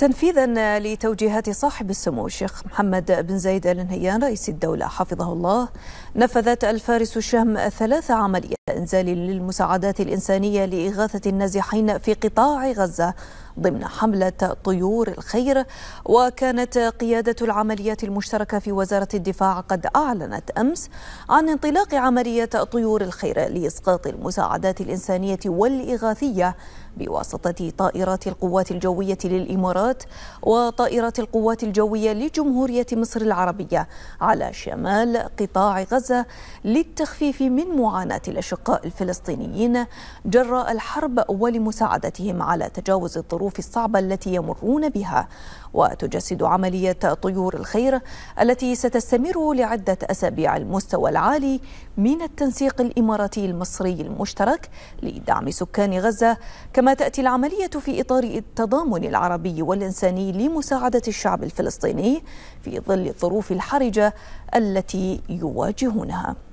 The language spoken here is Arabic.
تنفيذا لتوجيهات صاحب السمو الشيخ محمد بن زايد ال نهيان رئيس الدولة حفظه الله نفذت الفارس الشهم ثلاث عمليات إنزال للمساعدات الإنسانية لإغاثة النازحين في قطاع غزة ضمن حملة طيور الخير وكانت قيادة العمليات المشتركة في وزارة الدفاع قد أعلنت أمس عن انطلاق عملية طيور الخير لإسقاط المساعدات الإنسانية والإغاثية بواسطة طائرات القوات الجوية للإمارات وطائرات القوات الجوية لجمهورية مصر العربية على شمال قطاع غزة للتخفيف من معاناة الأشقاء الفلسطينيين جراء الحرب ولمساعدتهم على تجاوز الظروف الظروف الصعبة التي يمرون بها وتجسد عملية طيور الخير التي ستستمر لعدة أسابيع المستوى العالي من التنسيق الإماراتي المصري المشترك لدعم سكان غزة كما تأتي العملية في إطار التضامن العربي والإنساني لمساعدة الشعب الفلسطيني في ظل الظروف الحرجة التي يواجهونها